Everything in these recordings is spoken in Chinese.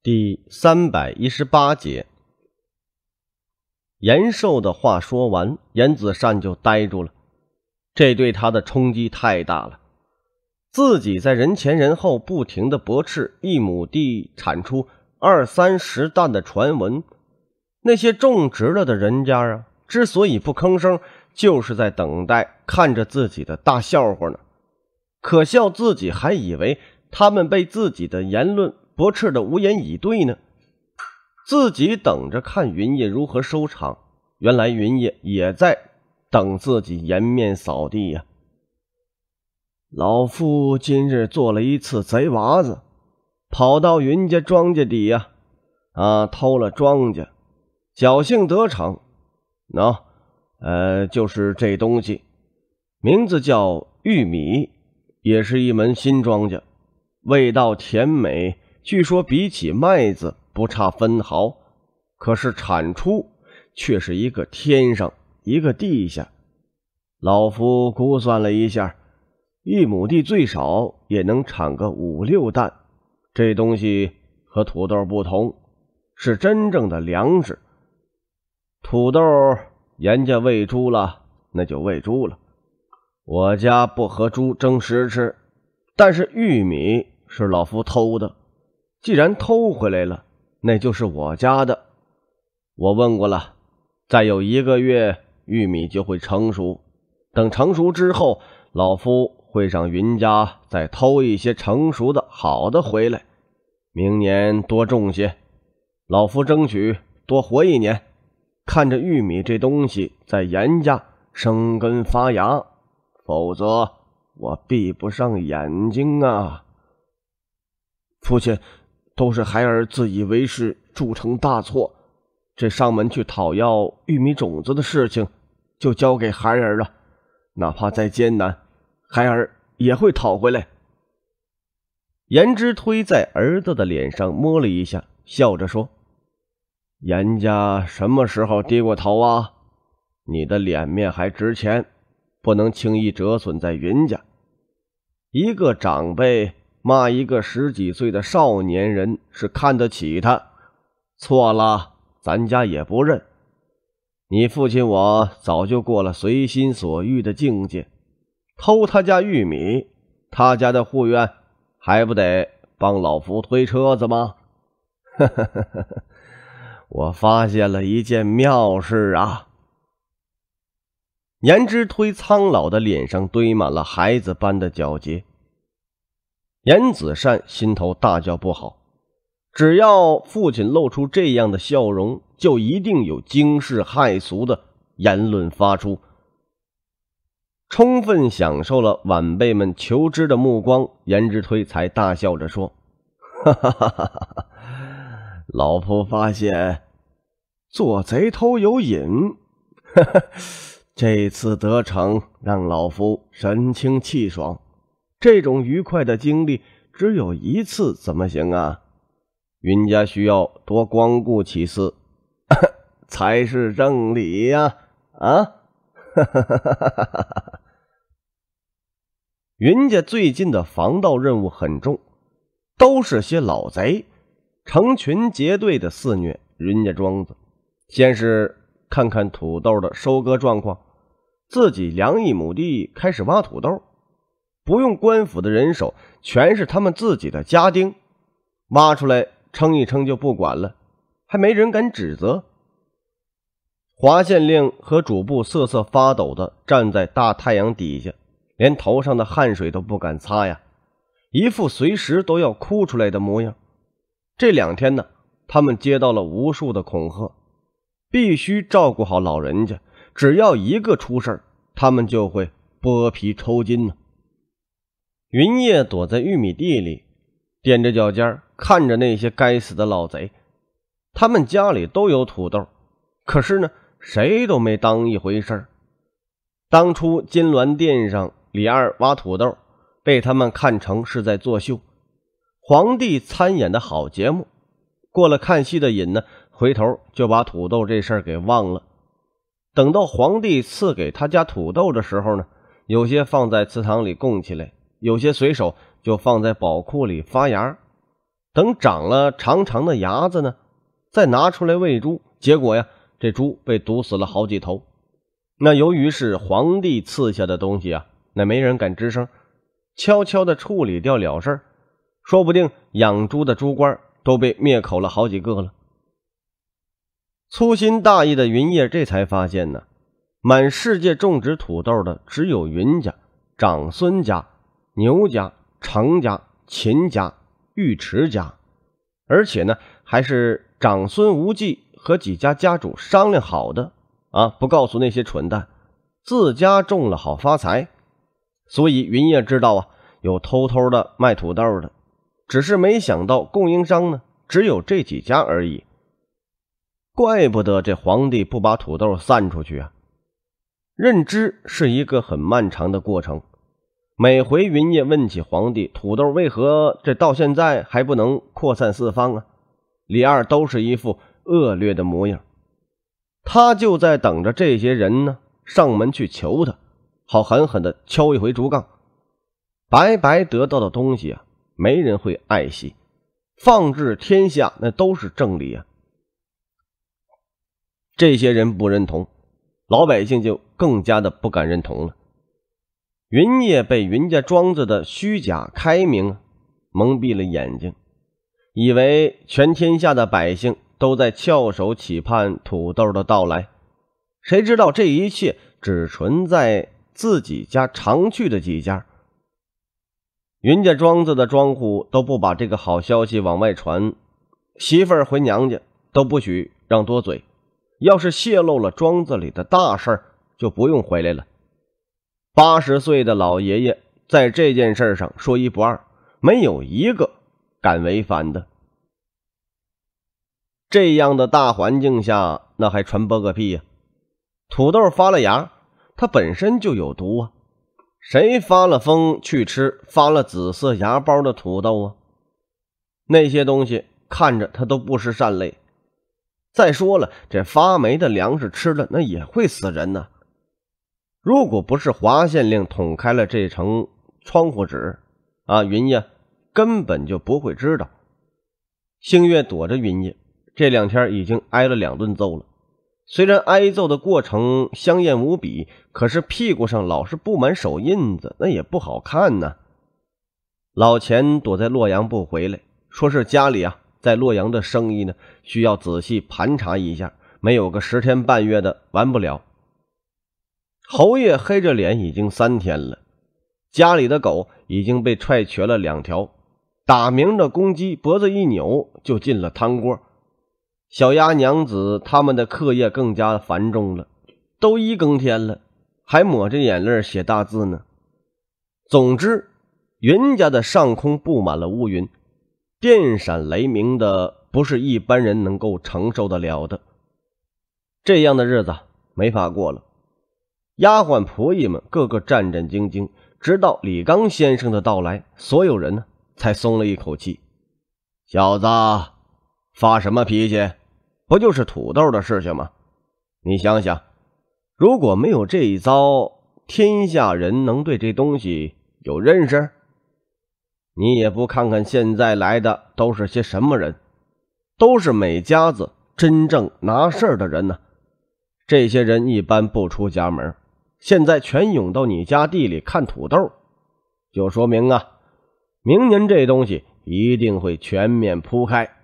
第三百一十八节，延寿的话说完，严子善就呆住了。这对他的冲击太大了。自己在人前人后不停的驳斥一亩地产出二三十担的传闻，那些种植了的人家啊，之所以不吭声，就是在等待看着自己的大笑话呢。可笑自己还以为他们被自己的言论。驳斥的无言以对呢，自己等着看云烨如何收场。原来云烨也在等自己颜面扫地呀。老夫今日做了一次贼娃子，跑到云家庄稼地呀，啊，偷了庄稼，侥幸得逞。喏，呃，就是这东西，名字叫玉米，也是一门新庄稼，味道甜美。据说比起麦子不差分毫，可是产出却是一个天上一个地下。老夫估算了一下，一亩地最少也能产个五六担。这东西和土豆不同，是真正的粮食。土豆人家喂猪了，那就喂猪了。我家不和猪争食吃，但是玉米是老夫偷的。既然偷回来了，那就是我家的。我问过了，再有一个月玉米就会成熟。等成熟之后，老夫会上云家再偷一些成熟的好的回来，明年多种些。老夫争取多活一年，看着玉米这东西在严家生根发芽，否则我闭不上眼睛啊，父亲。都是孩儿自以为是，铸成大错。这上门去讨要玉米种子的事情，就交给孩儿了。哪怕再艰难，孩儿也会讨回来。颜之推在儿子的脸上摸了一下，笑着说：“严家什么时候低过头啊？你的脸面还值钱，不能轻易折损在云家。一个长辈。”骂一个十几岁的少年人是看得起他，错了，咱家也不认。你父亲我早就过了随心所欲的境界，偷他家玉米，他家的护院还不得帮老夫推车子吗？我发现了一件妙事啊！言之推苍老的脸上堆满了孩子般的皎洁。严子善心头大叫不好！只要父亲露出这样的笑容，就一定有惊世骇俗的言论发出。充分享受了晚辈们求知的目光，严之推才大笑着说：“哈哈哈哈哈！老夫发现，做贼偷有瘾，这次得逞，让老夫神清气爽。”这种愉快的经历只有一次怎么行啊？云家需要多光顾几次 才是正理呀！啊，哈哈哈！哈！哈！哈！云家最近的防盗任务很重，都是些老贼，成群结队的肆虐云家庄子。先是看看土豆的收割状况，自己量一亩地开始挖土豆。不用官府的人手，全是他们自己的家丁，挖出来称一称就不管了，还没人敢指责。华县令和主簿瑟瑟发抖的站在大太阳底下，连头上的汗水都不敢擦呀，一副随时都要哭出来的模样。这两天呢，他们接到了无数的恐吓，必须照顾好老人家，只要一个出事他们就会剥皮抽筋呢。云叶躲在玉米地里，踮着脚尖看着那些该死的老贼。他们家里都有土豆，可是呢，谁都没当一回事儿。当初金銮殿上，李二挖土豆，被他们看成是在作秀，皇帝参演的好节目。过了看戏的瘾呢，回头就把土豆这事儿给忘了。等到皇帝赐给他家土豆的时候呢，有些放在祠堂里供起来。有些随手就放在宝库里发芽，等长了长长的芽子呢，再拿出来喂猪。结果呀，这猪被毒死了好几头。那由于是皇帝赐下的东西啊，那没人敢吱声，悄悄的处理掉了事儿。说不定养猪的猪官都被灭口了好几个了。粗心大意的云叶这才发现呢，满世界种植土豆的只有云家长孙家。牛家、程家、秦家、尉迟家，而且呢，还是长孙无忌和几家家主商量好的啊！不告诉那些蠢蛋，自家种了好发财。所以云烨知道啊，有偷偷的卖土豆的，只是没想到供应商呢，只有这几家而已。怪不得这皇帝不把土豆散出去啊！认知是一个很漫长的过程。每回云烨问起皇帝土豆为何这到现在还不能扩散四方啊，李二都是一副恶劣的模样，他就在等着这些人呢上门去求他，好狠狠的敲一回竹杠，白白得到的东西啊，没人会爱惜，放置天下那都是正理啊。这些人不认同，老百姓就更加的不敢认同了。云烨被云家庄子的虚假开明蒙蔽了眼睛，以为全天下的百姓都在翘首企盼土豆的到来。谁知道这一切只存在自己家常去的几家。云家庄子的庄户都不把这个好消息往外传，媳妇儿回娘家都不许让多嘴，要是泄露了庄子里的大事儿，就不用回来了。八十岁的老爷爷在这件事上说一不二，没有一个敢违反的。这样的大环境下，那还传播个屁呀！土豆发了芽，它本身就有毒啊！谁发了疯去吃发了紫色芽孢的土豆啊？那些东西看着它都不是善类。再说了，这发霉的粮食吃了，那也会死人呢。如果不是华县令捅开了这层窗户纸，啊，云家根本就不会知道。星月躲着云家，这两天已经挨了两顿揍了。虽然挨揍的过程香艳无比，可是屁股上老是布满手印子，那也不好看呢。老钱躲在洛阳不回来，说是家里啊，在洛阳的生意呢，需要仔细盘查一下，没有个十天半月的完不了。侯爷黑着脸已经三天了，家里的狗已经被踹瘸了两条，打鸣的公鸡脖子一扭就进了汤锅。小丫娘子他们的课业更加繁重了，都一更天了，还抹着眼泪写大字呢。总之，云家的上空布满了乌云，电闪雷鸣的不是一般人能够承受得了的。这样的日子没法过了。丫鬟、仆役们个个战战兢兢，直到李刚先生的到来，所有人呢才松了一口气。小子，发什么脾气？不就是土豆的事情吗？你想想，如果没有这一遭，天下人能对这东西有认识？你也不看看现在来的都是些什么人，都是每家子真正拿事儿的人呢。这些人一般不出家门。现在全涌到你家地里看土豆，就说明啊，明年这东西一定会全面铺开，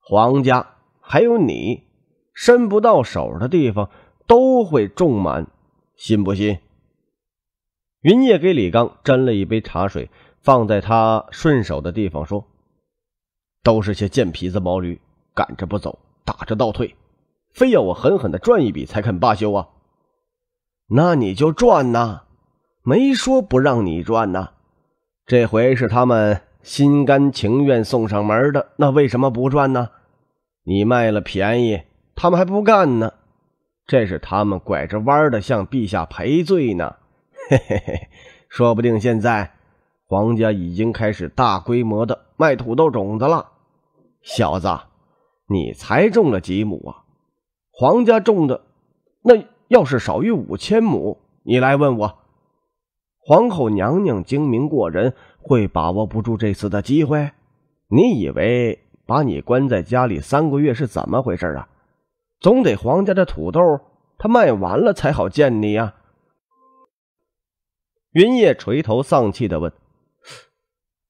黄家还有你，伸不到手的地方都会种满，信不信？云烨给李刚斟了一杯茶水，放在他顺手的地方，说：“都是些贱皮子毛驴，赶着不走，打着倒退，非要我狠狠的赚一笔才肯罢休啊！”那你就赚呐，没说不让你赚呐。这回是他们心甘情愿送上门的，那为什么不赚呢？你卖了便宜，他们还不干呢。这是他们拐着弯的向陛下赔罪呢。嘿嘿嘿，说不定现在皇家已经开始大规模的卖土豆种子了。小子，你才种了几亩啊？皇家种的那……要是少于五千亩，你来问我。皇后娘娘精明过人，会把握不住这次的机会？你以为把你关在家里三个月是怎么回事啊？总得皇家的土豆他卖完了才好见你呀。云烨垂头丧气的问：“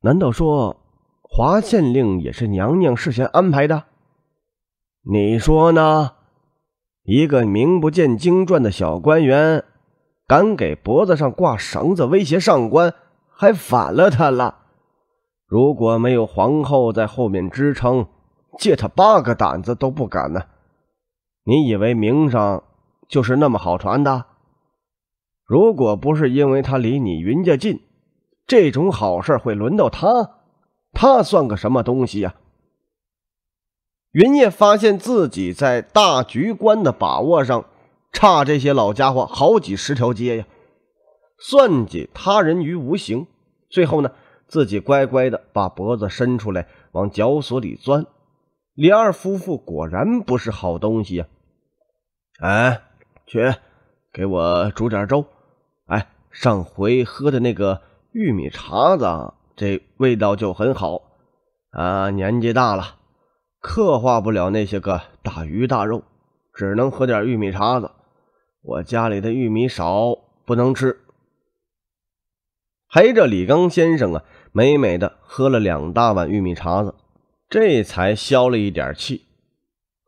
难道说华县令也是娘娘事先安排的？你说呢？”一个名不见经传的小官员，敢给脖子上挂绳子威胁上官，还反了他了！如果没有皇后在后面支撑，借他八个胆子都不敢呢！你以为名声就是那么好传的？如果不是因为他离你云家近，这种好事会轮到他？他算个什么东西呀？云烨发现自己在大局观的把握上差这些老家伙好几十条街呀！算计他人于无形，最后呢，自己乖乖的把脖子伸出来往绞索里钻。李二夫妇果然不是好东西呀！哎，去给我煮点粥。哎，上回喝的那个玉米碴子，这味道就很好。啊，年纪大了。刻画不了那些个大鱼大肉，只能喝点玉米碴子。我家里的玉米少，不能吃。陪着李刚先生啊，美美的喝了两大碗玉米碴子，这才消了一点气。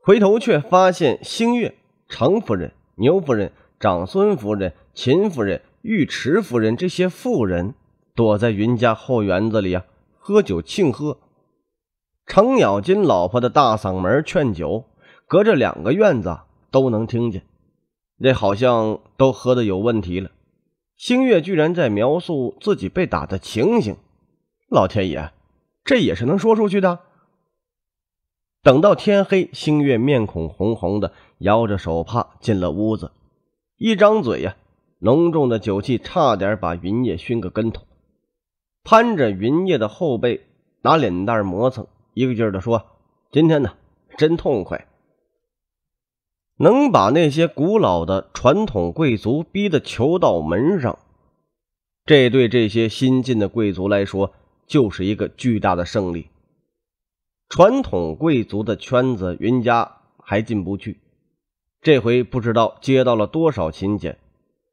回头却发现星月、程夫人、牛夫人、长孙夫人、秦夫人、尉迟夫人这些妇人躲在云家后园子里啊，喝酒庆贺。程咬金老婆的大嗓门劝酒，隔着两个院子都能听见。这好像都喝的有问题了。星月居然在描述自己被打的情形，老天爷，这也是能说出去的。等到天黑，星月面孔红红的，摇着手帕进了屋子，一张嘴呀，浓重的酒气差点把云叶熏个跟头，攀着云叶的后背，拿脸蛋磨蹭。一个劲儿的说：“今天呢，真痛快，能把那些古老的传统贵族逼得求到门上，这对这些新进的贵族来说就是一个巨大的胜利。传统贵族的圈子，云家还进不去。这回不知道接到了多少请柬，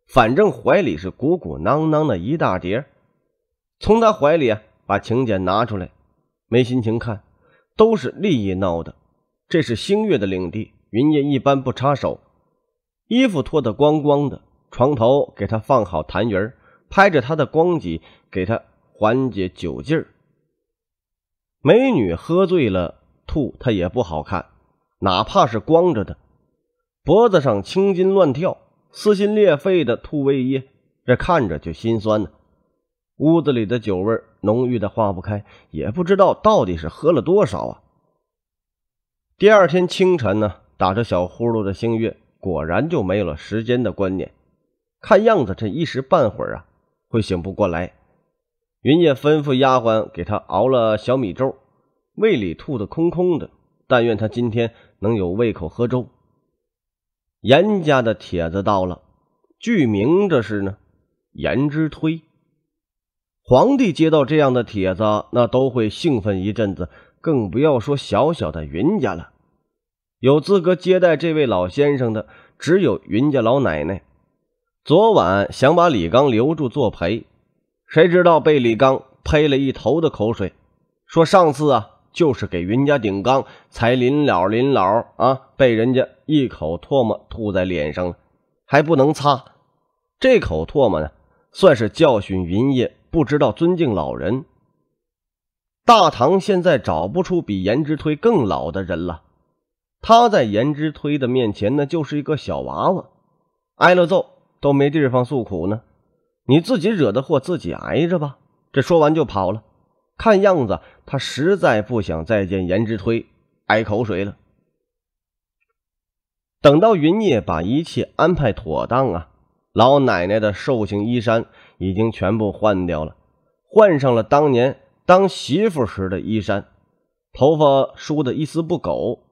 反正怀里是鼓鼓囊囊的一大叠。从他怀里啊，把请柬拿出来，没心情看。”都是利益闹的，这是星月的领地，云烨一般不插手。衣服脱得光光的，床头给他放好痰盂儿，拍着他的光脊，给他缓解酒劲儿。美女喝醉了吐，她也不好看，哪怕是光着的，脖子上青筋乱跳，撕心裂肺的吐胃液，这看着就心酸呢。屋子里的酒味浓郁的化不开，也不知道到底是喝了多少啊。第二天清晨呢，打着小呼噜的星月果然就没有了时间的观念，看样子这一时半会儿啊会醒不过来。云烨吩咐丫鬟给他熬了小米粥，胃里吐的空空的，但愿他今天能有胃口喝粥。严家的帖子到了，剧名这是呢，严之推。皇帝接到这样的帖子，那都会兴奋一阵子，更不要说小小的云家了。有资格接待这位老先生的，只有云家老奶奶。昨晚想把李刚留住作陪，谁知道被李刚呸了一头的口水，说上次啊，就是给云家顶缸，才临老临老啊，被人家一口唾沫吐在脸上，了，还不能擦。这口唾沫呢，算是教训云烨不知道尊敬老人。大唐现在找不出比颜之推更老的人了，他在颜之推的面前，那就是一个小娃娃，挨了揍都没地方诉苦呢。你自己惹的祸，自己挨着吧。这说完就跑了，看样子他实在不想再见颜之推挨口水了。等到云烨把一切安排妥当啊，老奶奶的寿星衣衫。已经全部换掉了，换上了当年当媳妇时的衣衫，头发梳得一丝不苟，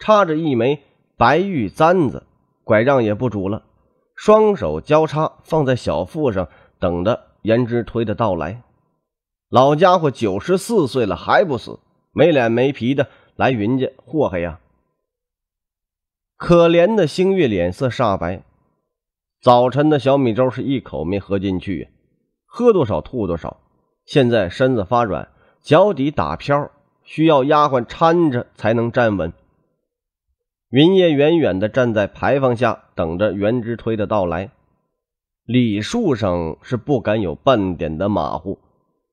插着一枚白玉簪子，拐杖也不拄了，双手交叉放在小腹上，等着颜之推的到来。老家伙九十四岁了还不死，没脸没皮的来云家祸害呀！可怜的星月脸色煞白。早晨的小米粥是一口没喝进去，喝多少吐多少。现在身子发软，脚底打飘，需要丫鬟搀着才能站稳。云烨远远地站在牌坊下，等着袁之推的到来。李树上是不敢有半点的马虎，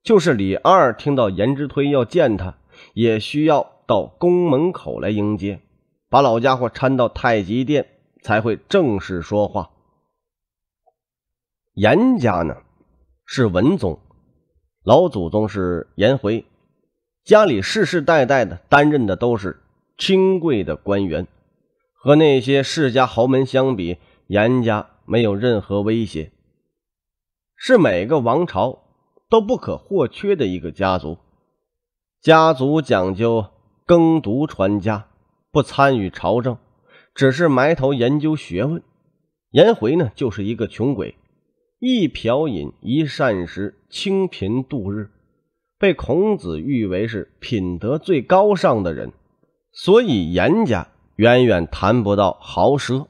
就是李二听到袁之推要见他，也需要到宫门口来迎接，把老家伙搀到太极殿，才会正式说话。严家呢，是文宗，老祖宗是颜回，家里世世代代的担任的都是清贵的官员，和那些世家豪门相比，严家没有任何威胁，是每个王朝都不可或缺的一个家族。家族讲究耕读传家，不参与朝政，只是埋头研究学问。颜回呢，就是一个穷鬼。一瓢饮，一膳食，清贫度日，被孔子誉为是品德最高尚的人。所以严家远远谈不到豪奢。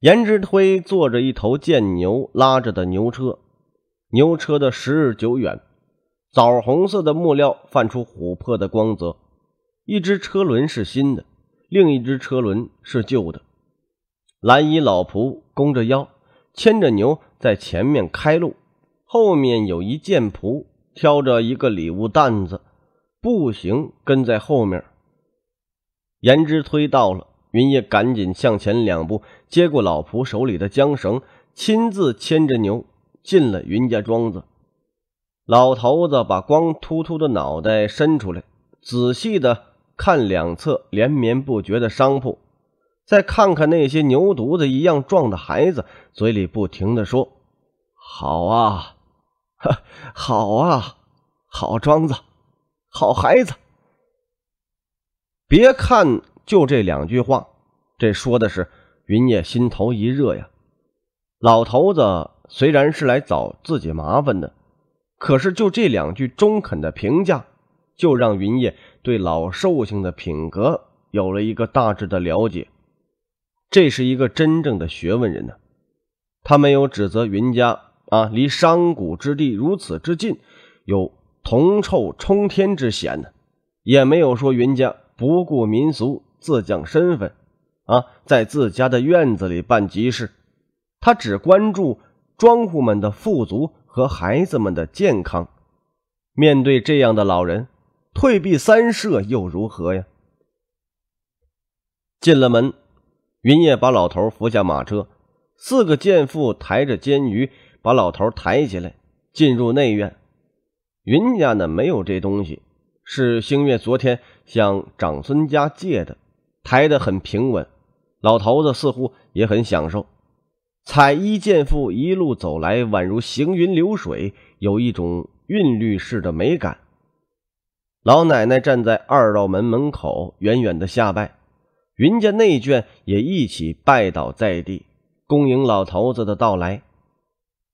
颜之推坐着一头见牛拉着的牛车，牛车的时日久远，枣红色的木料泛出琥珀的光泽。一只车轮是新的，另一只车轮是旧的。蓝衣老仆弓着腰。牵着牛在前面开路，后面有一剑仆挑着一个礼物担子，步行跟在后面。言之推到了，云烨赶紧向前两步，接过老仆手里的缰绳，亲自牵着牛进了云家庄子。老头子把光秃秃的脑袋伸出来，仔细的看两侧连绵不绝的商铺。再看看那些牛犊子一样壮的孩子，嘴里不停的说：“好啊，哈，好啊，好庄子，好孩子。”别看就这两句话，这说的是云烨心头一热呀。老头子虽然是来找自己麻烦的，可是就这两句中肯的评价，就让云烨对老寿星的品格有了一个大致的了解。这是一个真正的学问人呢，他没有指责云家啊，离商贾之地如此之近，有铜臭冲天之嫌呢，也没有说云家不顾民俗自降身份啊，在自家的院子里办集市，他只关注庄户们的富足和孩子们的健康。面对这样的老人，退避三舍又如何呀？进了门。云烨把老头扶下马车，四个贱妇抬着监鱼把老头抬起来，进入内院。云家呢没有这东西，是星月昨天向长孙家借的。抬得很平稳，老头子似乎也很享受。彩衣贱妇一路走来，宛如行云流水，有一种韵律式的美感。老奶奶站在二道门门口，远远的下拜。云家内眷也一起拜倒在地，恭迎老头子的到来。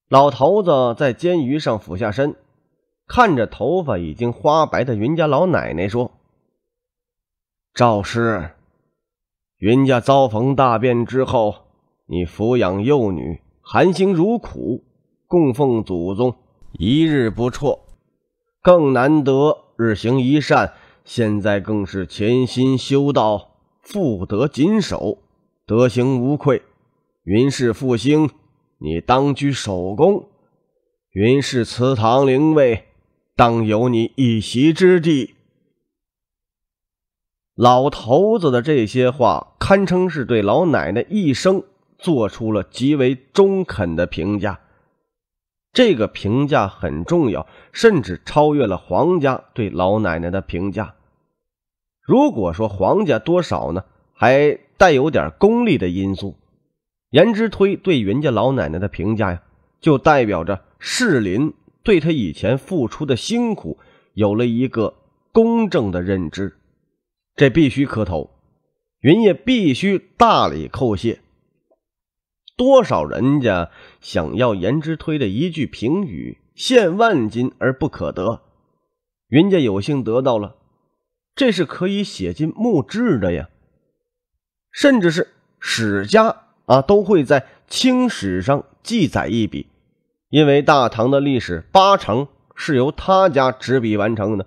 老头子在监鱼上俯下身，看着头发已经花白的云家老奶奶说：“赵师，云家遭逢大变之后，你抚养幼女，含辛茹苦，供奉祖宗，一日不辍；更难得日行一善，现在更是潜心修道。”富德谨守，德行无愧，云氏复兴，你当居首功。云氏祠堂灵位，当有你一席之地。老头子的这些话，堪称是对老奶奶一生做出了极为中肯的评价。这个评价很重要，甚至超越了皇家对老奶奶的评价。如果说皇家多少呢，还带有点功利的因素，颜之推对云家老奶奶的评价呀，就代表着世林对他以前付出的辛苦有了一个公正的认知，这必须磕头，云爷必须大礼叩谢。多少人家想要颜之推的一句评语，献万金而不可得，云家有幸得到了。这是可以写进墓志的呀，甚至是史家啊，都会在《清史》上记载一笔，因为大唐的历史八成是由他家执笔完成的。